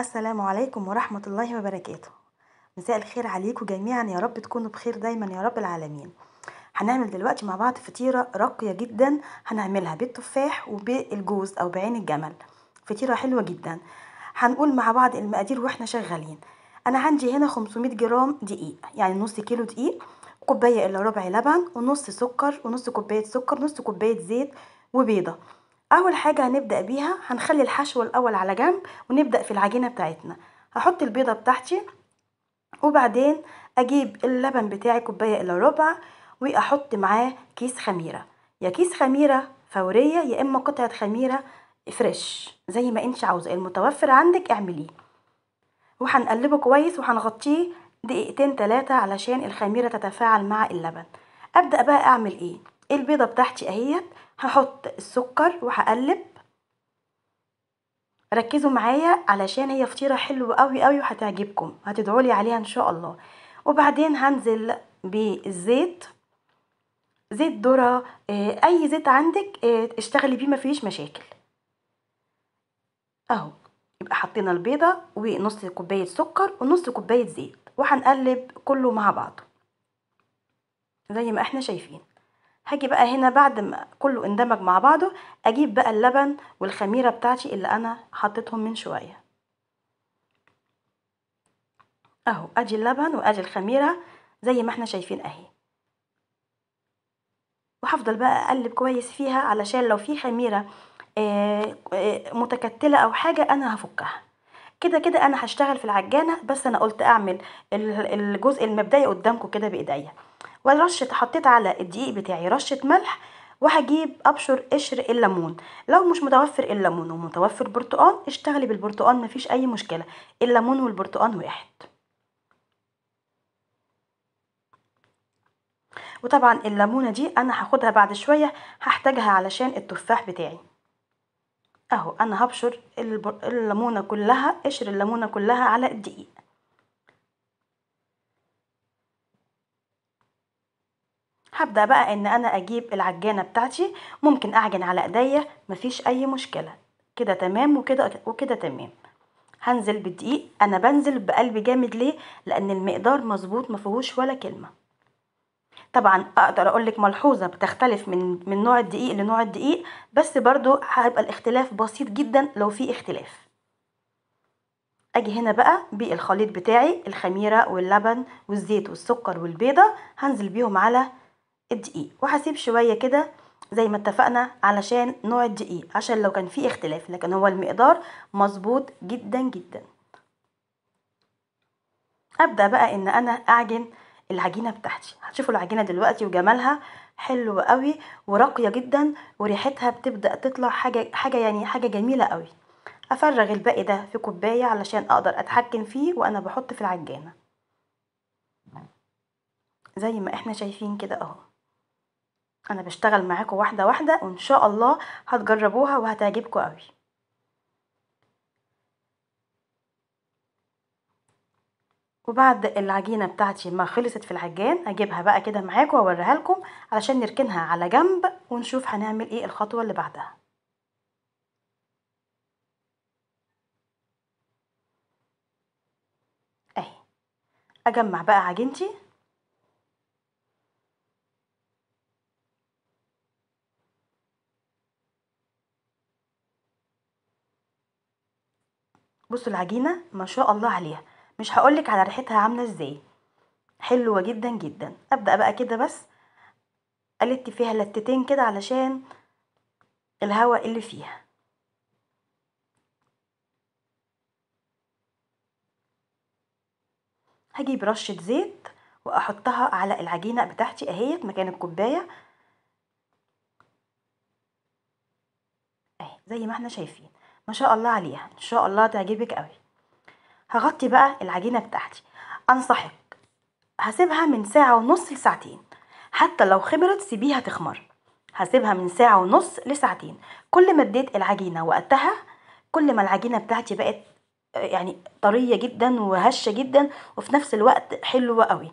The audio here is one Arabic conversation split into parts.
السلام عليكم ورحمة الله وبركاته مساء الخير عليكم جميعا يا رب تكونوا بخير دايما يا رب العالمين هنعمل دلوقتي مع بعض فطيرة راقية جدا هنعملها بالتفاح وبالجوز او بعين الجمل فطيرة حلوة جدا هنقول مع بعض المقادير واحنا شغالين انا عندي هنا 500 جرام دقيق يعني نص كيلو دقيق كوباية الا ربع لبن ونص سكر ونص كوباية سكر نص كوباية زيت وبيضة اول حاجه هنبدا بيها هنخلي الحشو الاول على جنب ونبدا في العجينه بتاعتنا هحط البيضه بتاعتي وبعدين اجيب اللبن بتاعي كوبايه الا ربع واحط معاه كيس خميره يا كيس خميره فوريه يا اما قطعه خميره فريش زي ما انت عاوزه المتوفر عندك اعمليه وهنقلبه كويس وهنغطيه دقيقتين تلاتة علشان الخميره تتفاعل مع اللبن ابدا بقى اعمل ايه البيضه بتاعتي اهيت هحط السكر وهقلب ركزوا معايا علشان هي فطيره حلوه قوي قوي وهتعجبكم هتدعولي عليها ان شاء الله وبعدين هنزل بالزيت زيت ذره آه، اي زيت عندك آه، اشتغلي بيه مفيش مشاكل اهو يبقى حطينا البيضه ونص كوبايه سكر ونص كوبايه زيت وهنقلب كله مع بعضه زي ما احنا شايفين هاجي بقى هنا بعد ما كله اندمج مع بعضه اجيب بقى اللبن والخميره بتاعتي اللي انا حطيتهم من شويه اهو اجي اللبن واجي الخميره زي ما احنا شايفين اهي وهفضل بقى اقلب كويس فيها علشان لو في خميره آه، آه، متكتله او حاجه انا هفكها كده كده انا هشتغل في العجانه بس انا قلت اعمل الجزء المبدئي قدامكم كده بايديا ورشة حطيت على الدقيق بتاعي رشة ملح وهجيب ابشر قشر الليمون لو مش متوفر الليمون ومتوفر برتقان اشتغلي بالبرتقان مفيش اي مشكله الليمون والبرتقان واحد وطبعا الليمونه دي انا هاخدها بعد شويه هحتاجها علشان التفاح بتاعي اهو انا هبشر الليمونه كلها قشر الليمونه كلها على الدقيق هبدأ بقى ان انا اجيب العجانة بتاعتي ممكن اعجن على ايديا مفيش اي مشكلة كده تمام وكده وكده تمام هنزل بالدقيق انا بنزل بقلب جامد ليه لان المقدار مظبوط مفيهوش ولا كلمه طبعا اقدر اقول لك ملحوظه بتختلف من من نوع الدقيق لنوع الدقيق بس برضو هيبقى الاختلاف بسيط جدا لو في اختلاف اجي هنا بقى بالخليط بتاعي الخميره واللبن والزيت والسكر والبيضه هنزل بيهم على الدقيق وهسيب شويه كده زي ما اتفقنا علشان نوع الدقيق عشان لو كان في اختلاف لكن هو المقدار مظبوط جدا جدا ابدا بقى ان انا اعجن العجينه بتاعتي هتشوفوا العجينه دلوقتي وجمالها حلو قوي وراقيه جدا وريحتها بتبدا تطلع حاجه حاجه يعني حاجه جميله قوي افرغ الباقي ده في كوبايه علشان اقدر اتحكم فيه وانا بحط في العجانه زي ما احنا شايفين كده اهو انا بشتغل معاكم واحده واحده وان شاء الله هتجربوها وهتعجبكم قوي وبعد العجينه بتاعتي ما خلصت في العجان اجيبها بقى كده معاكم واوريها لكم علشان نركنها على جنب ونشوف هنعمل ايه الخطوه اللي بعدها اهي اجمع بقى عجينتي بصوا العجينة ما شاء الله عليها مش هقولك على ريحتها عاملة ازاي حلوة جدا جدا ابدأ بقى كده بس قلت فيها لتتين كده علشان الهواء اللي فيها هجيب رشة زيت واحطها على العجينة بتاعتي في مكان الكوباية اهي زي ما احنا شايفين ما شاء الله عليها ان شاء الله تعجبك قوي هغطي بقى العجينه بتاعتي انصحك هسيبها من ساعه ونص لساعتين حتى لو خمرت سيبيها تخمر هسيبها من ساعه ونص لساعتين كل ما اديت العجينه وقتها كل ما العجينه بتاعتي بقت يعني طريه جدا وهشه جدا وفي نفس الوقت حلوه قوي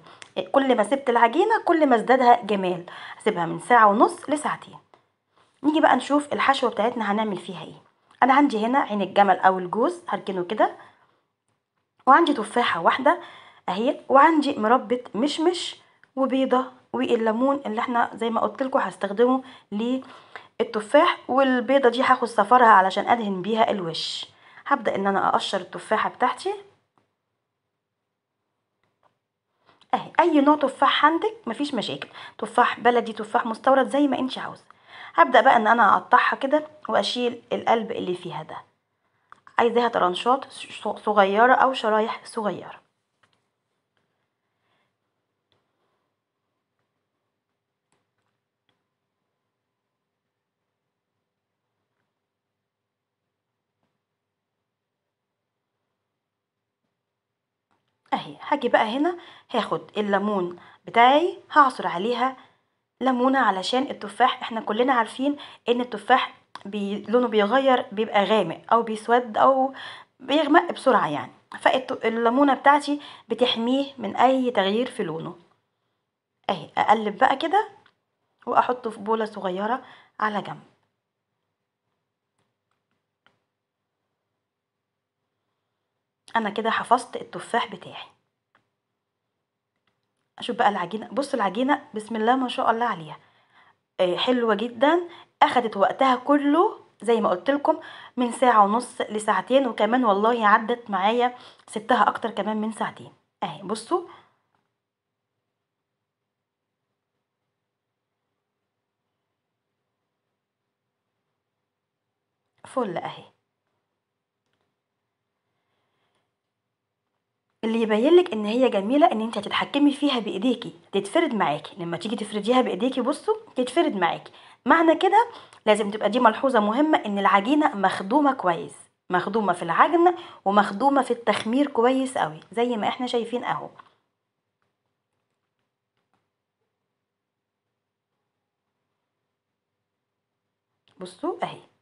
كل ما سبت العجينه كل ما ازدادها جمال هسيبها من ساعه ونص لساعتين نيجي بقى نشوف الحشوه بتاعتنا هنعمل فيها ايه انا عندي هنا عين الجمل او الجوز هركنه كده وعندي تفاحه واحده اهي وعندي مربة مشمش وبيضه والليمون اللي احنا زي ما قلت لكم هستخدمه للتفاح والبيضه دي هاخد صفرها علشان ادهن بيها الوش هبدا ان انا اقشر التفاحه بتاعتي اهي اي نوع تفاح عندك مفيش مشاكل تفاح بلدي تفاح مستورد زي ما انت عاوزه هبدا بقى ان انا اقطعها كده واشيل القلب اللي فيها ده عايزاها ترانشات صغيره او شرايح صغيره اهي هاجي بقى هنا هاخد الليمون بتاعي هعصر عليها ليمونه علشان التفاح احنا كلنا عارفين ان التفاح بي... لونه بيغير بيبقى غامق او بيسود او بيغمق بسرعه يعني فالليمونه بتاعتي بتحميه من اي تغيير في لونه اهي اقلب بقى كده واحطه في بوله صغيره على جنب انا كده حفظت التفاح بتاعي اشوف بقى العجينه بص العجينه بسم الله ما شاء الله عليها آه، حلوه جدا اخدت وقتها كله زي ما قلت لكم من ساعه ونص لساعتين وكمان والله عدت معايا سبتها اكتر كمان من ساعتين اهي بصوا فل اهي اللي يبين لك ان هي جميله ان انت هتتحكمي فيها بايديكي تتفرد معاكي لما تيجي تفرديها بايديكي بصوا تتفرد معاكي معنى كده لازم تبقى دي ملحوظه مهمه ان العجينه مخدومه كويس مخدومه في العجن ومخدومه في التخمير كويس قوي زي ما احنا شايفين اهو بصوا اهي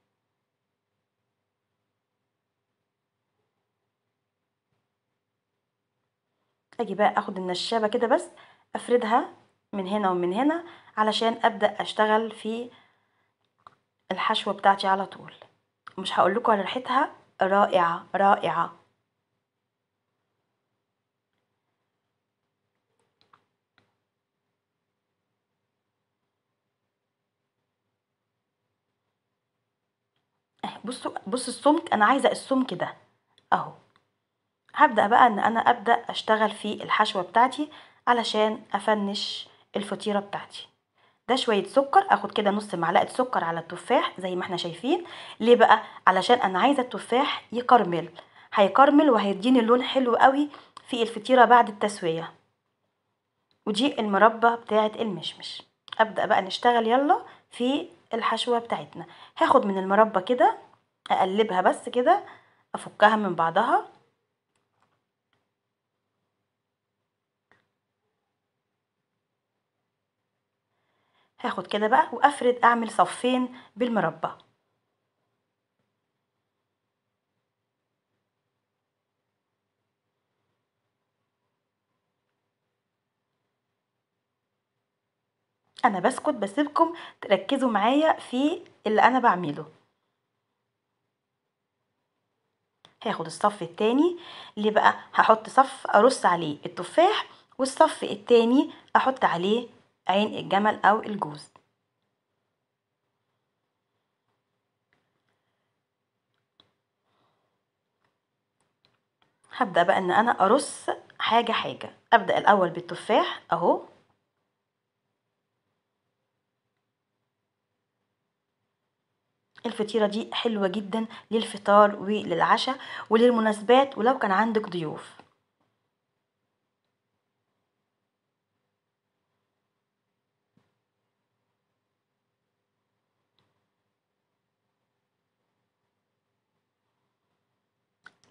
اجي بقى اخد النشابه كده بس افردها من هنا ومن هنا علشان ابدا اشتغل في الحشوه بتاعتي على طول مش هقول لكم على ريحتها رائعه رائعه إيه، بصوا بص السمك انا عايزه السمك ده اهو هبدأ بقى ان انا ابدأ اشتغل في الحشوة بتاعتي علشان افنش الفطيرة بتاعتي ده شوية سكر اخد كده نص معلقة سكر على التفاح زي ما احنا شايفين ليه بقى علشان انا عايزة التفاح يكرمل هيكرمل وهيديني لون حلو قوي في الفطيرة بعد التسوية ودي المربى بتاعة المشمش ابدأ بقى نشتغل يلا في الحشوة بتاعتنا هاخد من المربى كده اقلبها بس كده افكها من بعضها هاخد كده بقى وافرد اعمل صفين بالمربى انا بسكت بسيبكم تركزوا معايا في اللي انا بعمله هاخد الصف الثاني اللي بقى هحط صف ارص عليه التفاح والصف الثاني احط عليه عين الجمل أو الجوز هبدأ بقى إن أنا أرص حاجة حاجة أبدأ الأول بالتفاح أهو الفطيرة دي حلوة جدا للفطار وللعشاء وللمناسبات ولو كان عندك ضيوف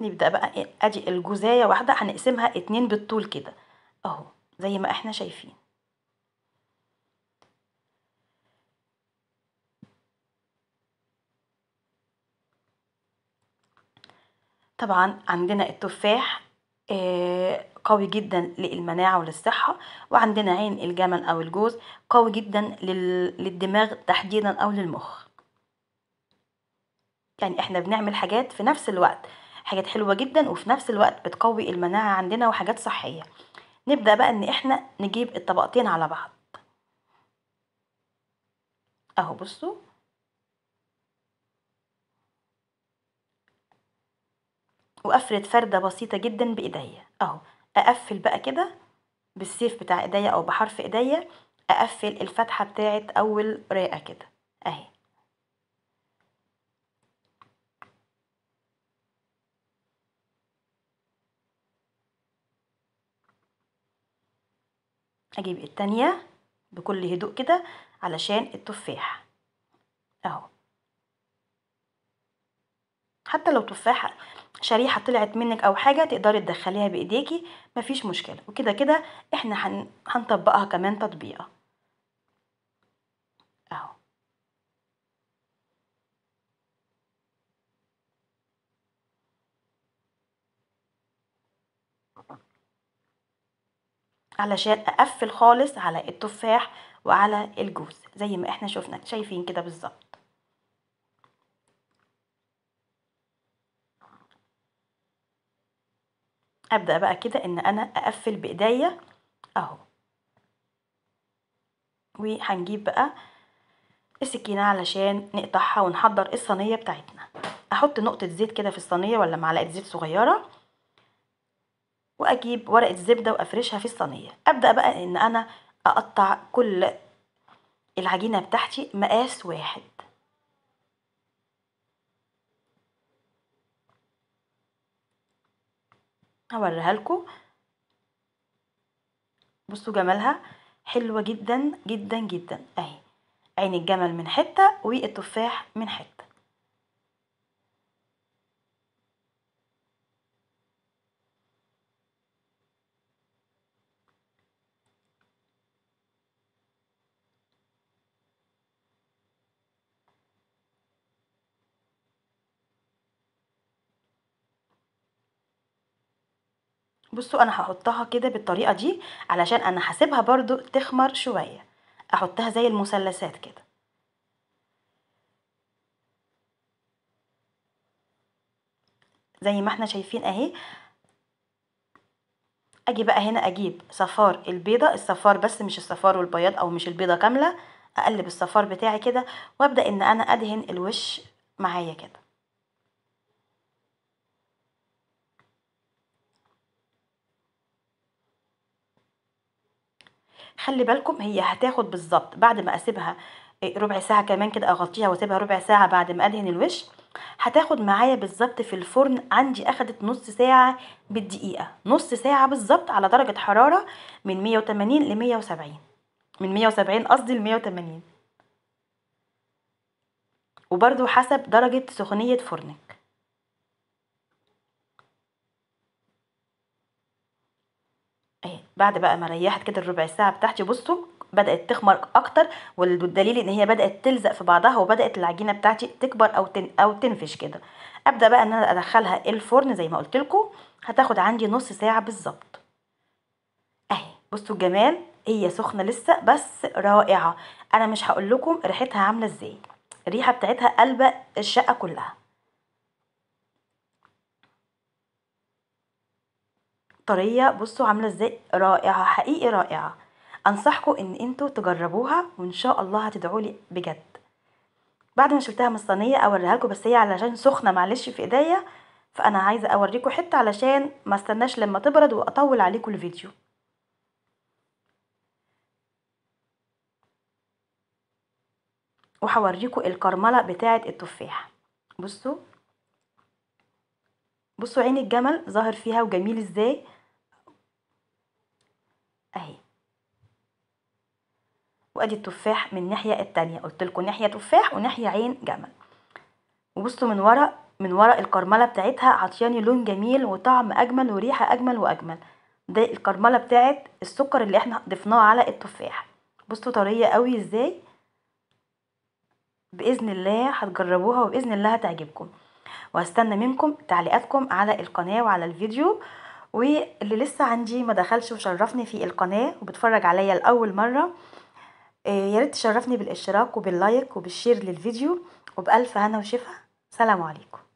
نبدأ بقى إيه، ادي الجزاية واحدة هنقسمها اتنين بالطول كده اهو زي ما احنا شايفين طبعا عندنا التفاح آه، قوي جدا للمناعة وللصحة وعندنا عين الجمل أو الجوز قوي جدا للدماغ تحديدا أو للمخ يعني احنا بنعمل حاجات في نفس الوقت حاجات حلوه جدا وفي نفس الوقت بتقوي المناعه عندنا وحاجات صحيه نبدا بقى ان احنا نجيب الطبقتين على بعض اهو بصوا وقفلت فرده بسيطه جدا بايديا اهو اقفل بقى كده بالسيف بتاع ايديا او بحرف ايديا اقفل الفتحه بتاعه اول رايقه كده اهي اجيب التانية بكل هدوء كده علشان التفاح اهو حتى لو تفاحة شريحة طلعت منك او حاجة تقدري تدخليها بايديكي مفيش مشكلة وكده كده احنا هنطبقها كمان تطبيقة علشان اقفل خالص على التفاح وعلى الجوز زي ما احنا شفنا شايفين كده بالظبط ابدا بقى كده ان انا اقفل بايديا اهو وهنجيب بقى السكينه علشان نقطعها ونحضر الصينيه بتاعتنا احط نقطه زيت كده في الصينيه ولا معلقه زيت صغيره واجيب ورقه زبده وافرشها في الصينيه ابدا بقى ان انا اقطع كل العجينه بتاعتي مقاس واحد هوريها لكم بصوا جمالها حلوه جدا جدا جدا اهي عين الجمل من حته والتفاح من حته بصوا انا هحطها كده بالطريقه دي علشان انا هسيبها برضو تخمر شويه احطها زي المثلثات كده زي ما احنا شايفين اهي اجي بقى هنا اجيب صفار البيضه الصفار بس مش الصفار والبياض او مش البيضه كامله اقلب الصفار بتاعي كده وابدا ان انا ادهن الوش معايا كده خلي بالكم هي هتاخد بالظبط بعد ما اسيبها إيه، ربع ساعه كمان كده اغطيها واسيبها ربع ساعه بعد ما ادهن الوش هتاخد معايا بالظبط في الفرن عندي اخدت نص ساعه بالدقيقه نص ساعه بالظبط على درجه حراره من 180 ل 170 من 170 قصدي ل 180 وبرده حسب درجه سخونيه فرنك بعد بقى ما ريحت كده الربع ساعه بتاعتي بصوا بدات تخمر اكتر والدليل ان هي بدات تلزق في بعضها وبدات العجينه بتاعتي تكبر او تن او تنفش كده ابدا بقى ان انا ادخلها الفرن زي ما قلت لكم هتاخد عندي نص ساعه بالظبط اهي بصوا الجمال هي سخنه لسه بس رائعه انا مش هقول لكم ريحتها عامله ازاي الريحه بتاعتها قلبه الشقه كلها طريه بصوا عامله ازاي رائعه حقيقي رائعه انصحكم ان انتوا تجربوها وان شاء الله هتدعوا لي بجد بعد ما شلتها من الصينيه اوريها لكم بس هي علشان سخنه معلش في ايديا فانا عايزه اوريكم حته علشان ما استناش لما تبرد واطول عليكم الفيديو وهوريكم الكرمله بتاعه التفاح بصوا بصوا عين الجمل ظاهر فيها وجميل ازاي وادي التفاح من الناحيه التانية قلت لكم ناحيه تفاح وناحيه عين جمل وبصوا من ورا من ورا الكرمله بتاعتها عطياني لون جميل وطعم اجمل وريحه اجمل واجمل ده الكرمله بتاعت السكر اللي احنا ضفناه على التفاح بصوا طريه قوي ازاي باذن الله هتجربوها وباذن الله هتعجبكم وهستنى منكم تعليقاتكم على القناه وعلى الفيديو واللي لسه عندي ما دخلش وشرفني في القناه وبتفرج عليا لاول مره آه، يا ريت تشرفني بالاشتراك وباللايك وبالشير للفيديو وبألف هنا وشفا سلام عليكم